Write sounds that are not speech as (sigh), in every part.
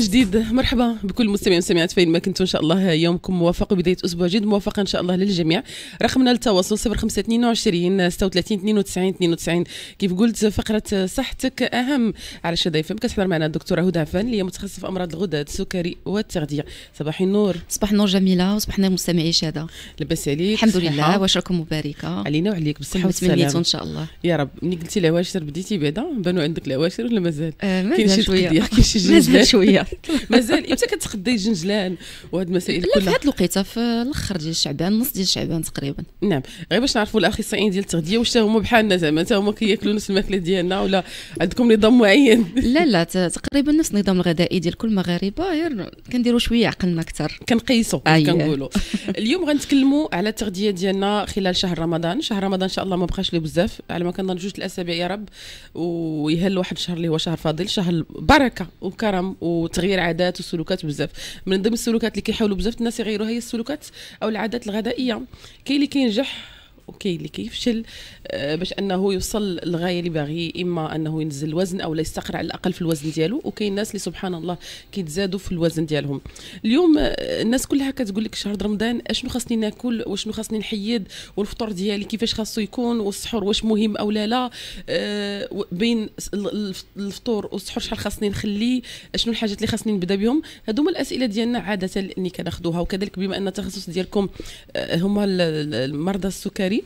من جديد مرحبا بكل مستمعي ومستمعات فين ما كنتوا ان شاء الله يومكم موافق وبدايه اسبوع جديد موافقه ان شاء الله للجميع رقمنا للتواصل 0522 36 92 92 كيف قلت فقره صحتك اهم على شدا فم كتحضر معنا الدكتوره هدى عفان اللي هي متخصصه في امراض الغدد السكري والتغذيه صباح النور صباح النور جميله وصباح النور مستمعي شدا لاباس عليك الحمد لله واش راكم مباركه علينا وعليك بالصحه والسلامه ان شاء الله يا رب ملي قلتي العواشر بديتي بعدا بانوا عندك العواشر ولا مازال آه (laughs) مازال شويه مازال شويه (laughs) مازال امتى كتخدي جنجلان وهاد المسائل كلها لا في هاد الوقيته في الاخر ديال شعبان نص ديال شعبان تقريبا نعم غير باش نعرفوا الاخصائيين ديال التغذيه واش هما بحالنا زعما حتى هما كياكلوا نفس الماكله ديالنا ولا عندكم نظام معين (laughs) لا لا تقريبا نفس النظام الغذائي ديال كل المغاربه غير كنديروا شويه عقلنا اكثر كنقيسوا كنقولوا اليوم غنتكلموا على التغذيه ديالنا خلال شهر رمضان شهر رمضان ان شاء الله ما بقاش له بزاف على ما كنظن جوج الاسابيع يا رب ويهل واحد الشهر اللي هو شهر فاضل شهر بركه وكرم وتغذيه تغيير عادات وسلوكات بزاف من ضمن السلوكات اللي كيحاولوا بزاف الناس يغيروها هي السلوكات او العادات الغذائيه كاين اللي كينجح اوكي اللي كيفشل آه، باش انه يوصل للغايه اللي باغي اما انه ينزل الوزن او لا يستقر على الاقل في الوزن ديالو وكاين الناس اللي سبحان الله كيتزادوا في الوزن ديالهم اليوم آه، الناس كلها كتقول لك شهر رمضان اشنو خاصني ناكل واشنو خاصني نحيد والفطور ديالي كيفاش خاصو يكون والسحور واش مهم او لا لا آه، بين الفطور والسحور شحال خاصني نخليه اشنو الحاجات اللي خاصني نبدا بهم هادو هما الاسئله ديالنا عاده اللي كناخذوها وكذلك بما ان التخصص ديالكم هما مرضى السكري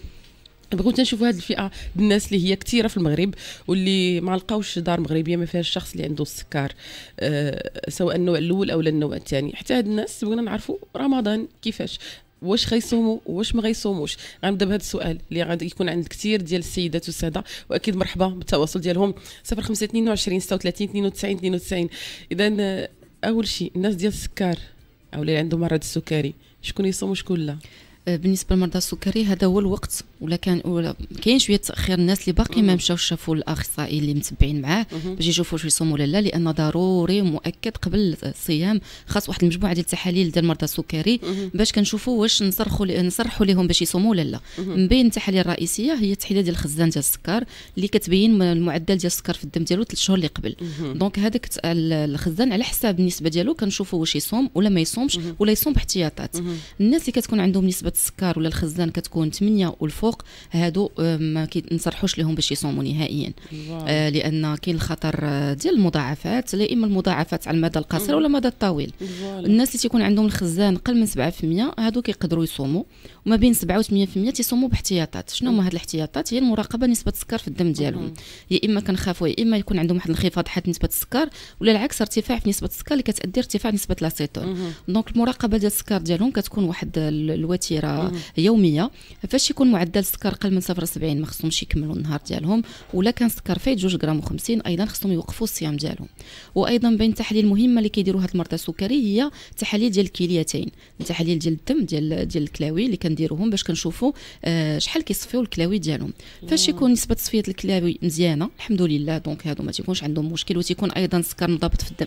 بغيو تنشوفوا هذه الفئه الناس اللي هي كثيره في المغرب واللي ما لقاوش دار مغربيه ما فيهاش الشخص اللي عنده السكر أه سواء النوع الاول او النوع الثاني حتى هاد الناس بغينا نعرفوا رمضان كيفاش واش غيصوموا واش ما غيصوموش غنبدا بهذا السؤال اللي غادي يكون عند كثير ديال السيدات والساده واكيد مرحبا بالتواصل ديالهم 05 36 92 92 اذا اول شيء الناس ديال السكر او اللي عندهم مرض السكري شكون يصوم وشكون لا آه، بالنسبه لمرضى السكري هذا هو الوقت ولا كان ولا كاين شويه تاخير الناس اللي باقي ما مشاوش شافوا الاخصائي اللي متبعين معاه باش يشوفوا واش يصوموا ولا لا لان ضروري ومؤكد قبل الصيام خاص واحد المجموعه ديال التحاليل ديال مرضى السكري باش كنشوفوا واش نصرخوا نصرحوا لهم باش يصوموا ولا لا من بين التحاليل الرئيسيه هي التحليل ديال الخزان ديال السكر اللي كتبين المعدل ديال السكر في الدم ديالو ثلاث شهور اللي قبل دونك هذاك الخزان على حساب النسبه ديالو كنشوفوا واش يصوم ولا ما يصومش ولا يصوم باحتياطات الناس اللي كتكون عندهم نسبه السكر ولا الخزان كتكون 8 والفوق هادو ما كنصرحوش لهم باش يصوموا نهائيا آه لان كاين الخطر آه، ديال المضاعفات لا اما المضاعفات على المدى القصير ولا المدى الطويل الناس اللي تيكون عندهم الخزان قل من 7% هادو كيقدروا يصوموا وما بين 7 و 8% تيصوموا باحتياطات شنو هما هاد الاحتياطات هي المراقبه نسبه السكر في الدم ديالهم يا اما كنخافوا يا اما يكون عندهم واحد الانخفاض حاد نسبه السكر ولا العكس ارتفاع في نسبه السكر اللي كتادي ارتفاع نسبه لاسيتون أمم. دونك المراقبه ديال السكر ديالهم كتكون واحد الوتيره صغيره يوميه فاش يكون معدل السكر اقل من 0.70 ما خصهمش يكملوا النهار ديالهم ولا كان السكر فايت 2 غرام و50 ايضا خصهم يوقفوا الصيام ديالهم وايضا بين التحاليل المهمه اللي كيديروها المرضى السكري هي تحاليل ديال الكليتين تحاليل ديال الدم ديال ديال الكلاوي اللي كنديروهم باش كنشوفوا آه شحال كيصفيو الكلاوي ديالهم فاش يكون نسبه تصفيه الكلاوي مزيانه الحمد لله دونك هادو ما تيكونش عندهم مشكل وتيكون ايضا السكر منضبط في الدم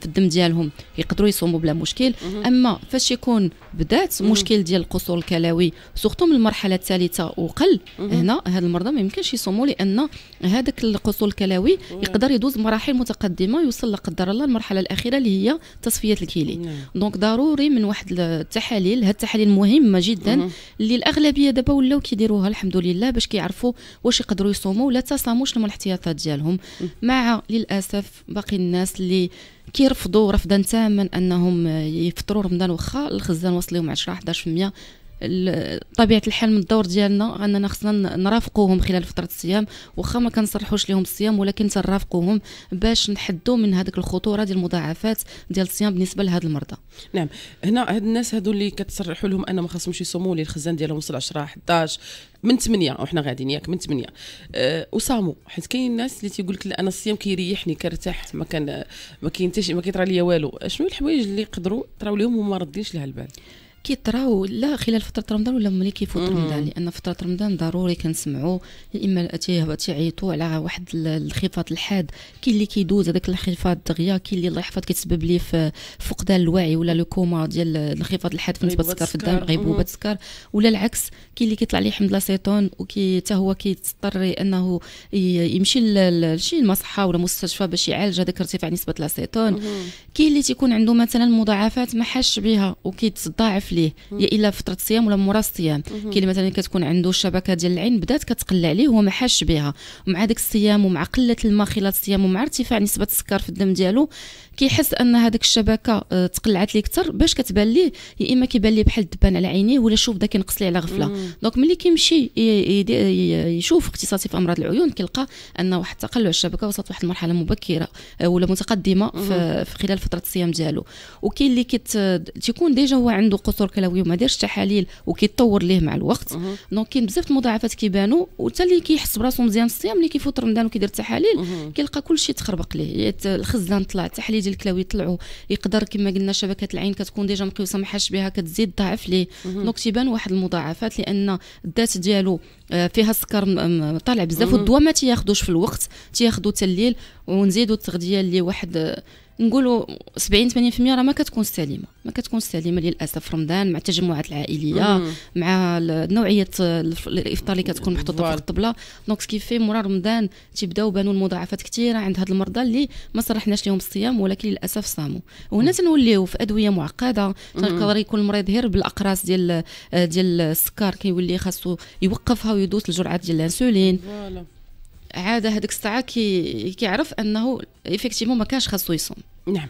في الدم ديالهم يقدروا يصوموا بلا مشكل اما فاش يكون بدات مشكل ديال القصور الوصول الكلوي سورتو من المرحله الثالثه وقل هنا هاد المرضى ما يمكنش يصوموا لان هذاك القصور الكلوي يقدر يدوز مراحل متقدمه يوصل لا قدر الله المرحله الاخيره اللي هي تصفيه الكيلي دونك ضروري من واحد التحاليل هاد التحاليل مهمه جدا اللي الاغلبيه دابا ولاو كيديروها الحمد لله باش كيعرفوا واش يقدروا يصوموا ولا تصاموش الاحتياطات ديالهم مع للاسف باقي الناس اللي كيرفضوا رفضا تاما انهم يفطروا رمضان واخا الخزان وصل لهم 10 11% طبيعه الحال من الدور ديالنا اننا خصنا نرافقوهم خلال فتره الصيام واخا ما كنصرحوش لهم الصيام ولكن تنرافقوهم باش نحدوا من هذيك الخطوره ديال المضاعفات ديال الصيام بالنسبه لهاد المرضى نعم هنا هاد الناس هادو اللي كتصرحوا لهم ان ما خاصهمش يصوموا لي الخزان ديالهم وصل 10 11 من 8 وحنا غاديين ياك من 8 أه وصاموا حيت كاين الناس اللي تيقول لك لا انا الصيام كيريحني كرتاح ما كان ما كاين حتى ما كيطرى ليا والو شنو الحوايج اللي يقدروا طراو لهم وما ردينش لها البال كي تراو لا خلال فتره رمضان ولا ملي كيفوت رمضان لان فتره رمضان ضروري كنسمعوا يا اما تيعيطوا على واحد الخفاض الحاد كاين اللي كيدوز هذاك الانخفاض دغيا كاين اللي الله يحفظ كتسبب ليه في فقدان الوعي ولا لو كوما ديال الانخفاض الحاد في نسبه السكر في الدم غيبوبه السكر ولا العكس كاين اللي كيطلع ليه حمض الاسيتون وكي حتى هو كيضطر انه يمشي لشي مصحه ولا مستشفى باش يعالج هذاك ارتفاع نسبه الاسيتون كاين اللي تيكون عنده مثلا مضاعفات ما حاش بها وكيتضاعف ليه يا الا فتره الصيام ولا مورا الصيام كاين مثلا كتكون عنده الشبكه ديال العين بدات كتقلع ليه هو ما حاش بها ومع داك الصيام ومع قله الماء خلال الصيام ومع ارتفاع نسبه السكر في الدم ديالو كيحس ان هذاك الشبكه آه، تقلعت ليه اكثر باش كتبان ليه يا اما كيبان ليه بحال الدبان على عينيه ولا شوف دا كينقص ليه على غفله دونك ملي كيمشي يشوف اختصاصي في امراض العيون كيلقى ان واحد تقلع الشبكه وصلت واحد المرحله مبكره آه، ولا متقدمه في خلال فتره الصيام ديالو وكاين اللي كت تيكون ديجا هو عنده قصور كلوي وما دارش تحاليل وكيتطور ليه مع الوقت دونك كاين بزاف المضاعفات كيبانوا وحتى اللي كيحس براسو مزيان الصيام اللي كيفوت رمضان وكيدير التحاليل كيلقى كلشي تخربق ليه الخزان طلع التحاليل ديال الكلاوي يطلعوا يقدر كما قلنا شبكه العين كتكون ديجا مقيوسه ما حاش بها كتزيد ضعف ليه دونك تيبان واحد المضاعفات لان الذات ديالو آه، فيها السكر طالع بزاف والدواء ما تياخذوش في الوقت تياخذوا تالليل الليل ونزيدوا التغذيه اللي واحد آه، نقولوا 70 80% راه ما كتكونش سليمه ما كتكونش سليمه للاسف في رمضان مع التجمعات العائليه مع نوعيه الافطار اللي كتكون محطوطه في الطبله دونك سكيفي مورا رمضان تيبداو بانوا المضاعفات كثيره عند هاد المرضى اللي ما صرحناش لهم الصيام ولكن للاسف صاموا وهنا تنوليو في ادويه معقده تنقدر يكون المريض غير بالاقراص ديال ديال السكر كيولي خاصو يوقفها ويدوس الجرعات ديال الانسولين عاده هذيك الساعه كي كيعرف انه ايفيكتيفمون ما كانش خاصو يصوم نعم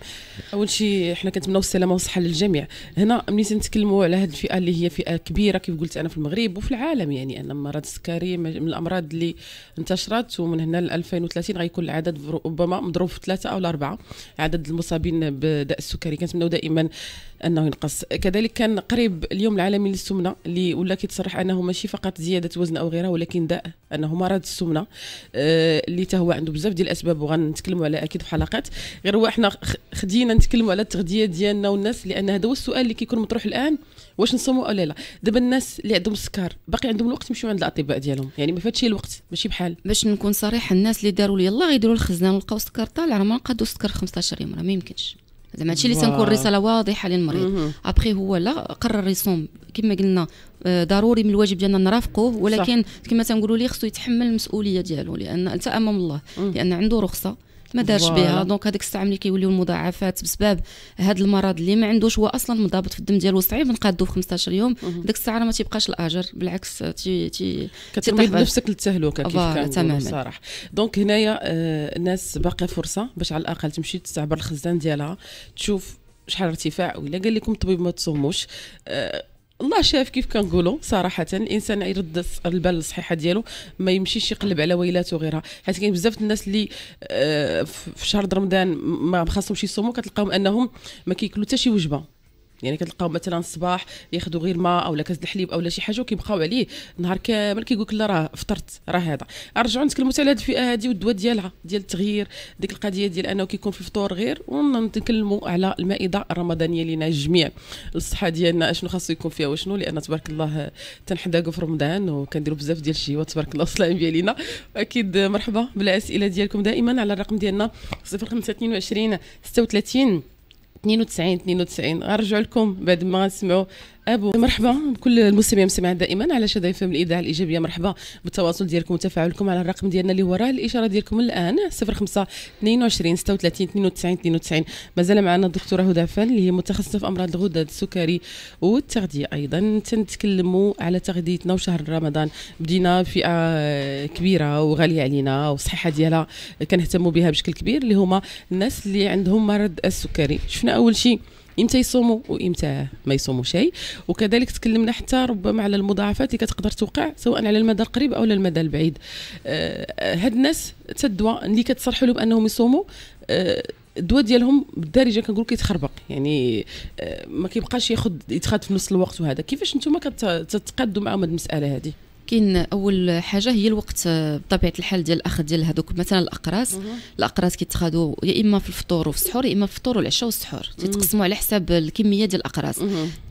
اول شيء احنا كنتمناو السلامه والصحه للجميع هنا ملي تنتكلموا على هذه الفئه اللي هي فئه كبيره كيف قلت انا في المغرب وفي العالم يعني ان مرض السكري من الامراض اللي انتشرت ومن هنا ل 2030 غيكون العدد ربما مضروب في ثلاثه او اربعه عدد المصابين بداء السكري كنتمناو دائما انه ينقص كذلك كان قريب اليوم العالمي للسمنه اللي ولا كيتصرح انه ماشي فقط زياده وزن او غيرها ولكن داء انه مرض السمنه آه، اللي تهوى عنده بزاف ديال الاسباب وغنتكلموا عليها اكيد في حلقات غير هو احنا خدينا نتكلموا على التغذيه ديالنا والناس لان هذا هو السؤال اللي كيكون مطروح الان واش نصوموا او لا لا دابا الناس اللي عندهم السكر باقي عندهم الوقت يمشيو عند الاطباء ديالهم يعني ما فاتش الوقت ماشي بحال باش نكون صريحه الناس اللي داروا لي الله غيديروا الخزنه ولقاو السكر طالع راه ما نقادو السكر 15 يوم راه ما يمكنش زعما هادشي اللي تنكون رساله واضحه للمريض ابخي هو لا قرر يصوم كما قلنا آه، ضروري من الواجب ديالنا نرافقوه ولكن كما تنقولوا ليه خصو يتحمل المسؤوليه ديالو لان تامم الله لان عنده رخصه ما دارش بها دونك هذيك الساعه ملي كيوليو المضاعفات بسبب هذا المرض اللي ما عندوش هو اصلا منضبط في الدم ديالو صعيب نقادو في 15 يوم ديك الساعه ما تيبقاش الاجر بالعكس تي تي كترمي نفسك للتهلكه كيف كان صراحه دونك هنايا آه الناس باقي فرصه باش على الاقل تمشي تستعبر الخزان ديالها تشوف شحال ارتفاع ولا قال لكم الطبيب ما تصوموش آه الله شاف كيف كنقولوا صراحه الانسان يرد البال الصحيحه ديالو ما يمشيش يقلب على ويلات وغيرها حيت كاين بزاف الناس اللي آه، في شهر رمضان ما خاصهمش يصوموا كتلقاهم انهم ما كياكلوا حتى شي وجبه يعني كتلقاو مثلا الصباح ياخذوا غير ماء ولا كاس الحليب اولا شي حاجه وكيبقاو عليه نهار كامل كيقول لك لا راه فطرت راه هذا نرجعوا نتكلموا على هذه الفئه هذه والدواء ديالها ديال التغيير ديك القضيه ديال انه كيكون في الفطور غير ونتكلموا على المائده الرمضانيه لينا جميع الصحه ديالنا اشنو خاصو يكون فيها وشنو لان تبارك الله تنحداقوا في رمضان وكنديروا بزاف ديال الشيء تبارك الله الصلاه الانبياء لينا اكيد مرحبا بالاسئله ديالكم دائما على الرقم ديالنا 0522 36 92 92 غنرجعوا لكم بعد ما نسمعوا ابو مرحبا بكل المستمعين والمستمعات دائما على شذا فهم الاذاعه الايجابيه مرحبا بالتواصل ديالكم وتفاعلكم على الرقم ديالنا اللي وراه الاشاره ديالكم الان 05 22 36 92 92 مازال معنا الدكتوره هدى فن اللي هي متخصصه في امراض الغدد السكري والتغذيه ايضا تنتكلموا على تغذيتنا وشهر رمضان بدينا فئه كبيره وغاليه علينا والصحه ديالها كنهتموا بها بشكل كبير اللي هما الناس اللي عندهم مرض السكري شفنا اول شيء امتى يصوموا وامتى ما يصوموا شيء وكذلك تكلمنا حتى ربما على المضاعفات اللي كتقدر توقع سواء على المدى القريب او على المدى البعيد آه، هاد الناس حتى الدواء اللي كتصرحوا لهم انهم يصوموا آه، الدواء ديالهم بالدارجه كنقول كيتخربق يعني آه، ما كيبقاش ياخذ يتخاد في نفس الوقت وهذا كيفاش نتوما كتتقادوا معاهم هذه المساله هذه كاين اول حاجه هي الوقت آه، بطبيعه الحال ديال الاخذ ديال هذوك مثلا الاقراص الاقراص كيتخادوا يا اما في الفطور وفي السحور يا اما في الفطور والعشاء والسحور تيتقسموا على حساب الكميه ديال الاقراص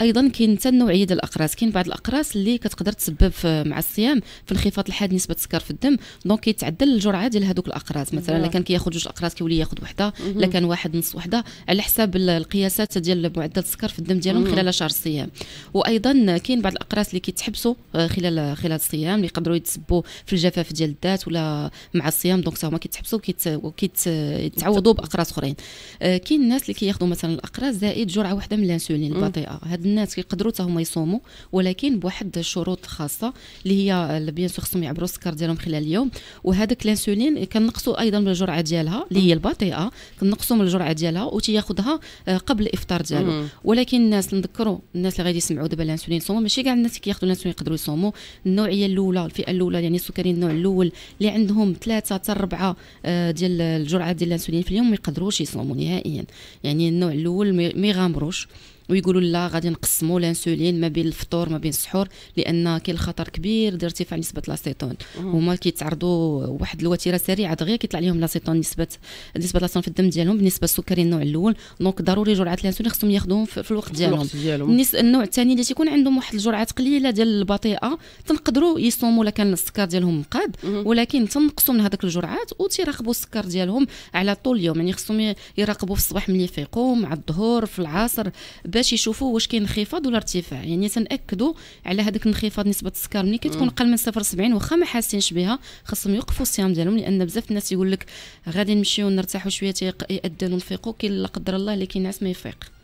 ايضا كاين حتى النوعيه ديال الاقراص كاين بعض الاقراص اللي كتقدر تسبب مع الصيام في انخفاض الحاد نسبه السكر في الدم دونك كيتعدل الجرعه ديال هذوك الاقراص مثلا الا كان كياخذ جوج اقراص كيولي ياخذ وحده الا كان واحد نص وحده على حساب القياسات ديال معدل السكر في الدم ديالهم خلال شهر الصيام وايضا كاين بعض الاقراص اللي كيتحبسوا آه، خلال خلال الصيام اللي يقدروا يتسبوا في الجفاف ديال الذات ولا مع الصيام دونك هما كيتحبسوا وكيتعوضوا باقراص اخرين آه، كاين الناس اللي كياخذوا مثلا الاقراص زائد جرعه واحده من الانسولين البطيئه هاد الناس كيقدروا حتى هما يصوموا ولكن بواحد الشروط خاصه اللي هي بيان سو خصهم يعبروا السكر ديالهم خلال اليوم وهذاك الانسولين كنقصوا ايضا من الجرعه ديالها اللي هي البطيئه كنقصوا من الجرعه ديالها وتياخذها آه، قبل الافطار ديالو ولكن الناس نذكروا الناس اللي غادي يسمعوا دابا الانسولين صوموا ماشي كاع الناس اللي كياخذوا الانسولين يقدروا يصوموا النوع النوعيه الاولى الفئه الاولى يعني السكريين النوع الاول اللي عندهم ثلاثه حتى اربعه آه، ديال الجرعات ديال الانسولين في اليوم ما يقدروش يصوموا نهائيا يعني النوع الاول ما يغامروش ويقولوا لا غادي نقسموا الانسولين ما بين الفطور ما بين السحور لان كاين خطر كبير ديال ارتفاع نسبه لاسيتون هما كيتعرضوا واحد الوتيره سريعه دغيا كيطلع لهم لاسيتون نسبه نسبه لاسيتون في الدم ديالهم بالنسبه للسكري النوع الاول دونك ضروري جرعات الانسولين خصهم ياخذوهم في الوقت ديالهم النوع الثاني اللي تيكون عندهم واحد الجرعات قليله ديال البطيئه تنقدروا يصوموا الا كان السكر ديالهم مقاد ولكن تنقصوا من هذاك الجرعات وتيراقبوا السكر ديالهم على طول اليوم يعني خصهم يراقبوا في الصباح ملي يفيقوا مع الظهر في العصر باش يشوفوا واش كاين انخفاض ولا ارتفاع يعني تناكدوا على هذاك انخفاض نسبه السكر ملي كتكون قل من 0.70 واخا ما حاسينش بها خاصهم يوقفوا الصيام ديالهم لان بزاف الناس يقول لك غادي نمشيو نرتاحوا شويه تيأذنوا نفيقوا كاين لا قدر الله اللي كينعس ما يفيق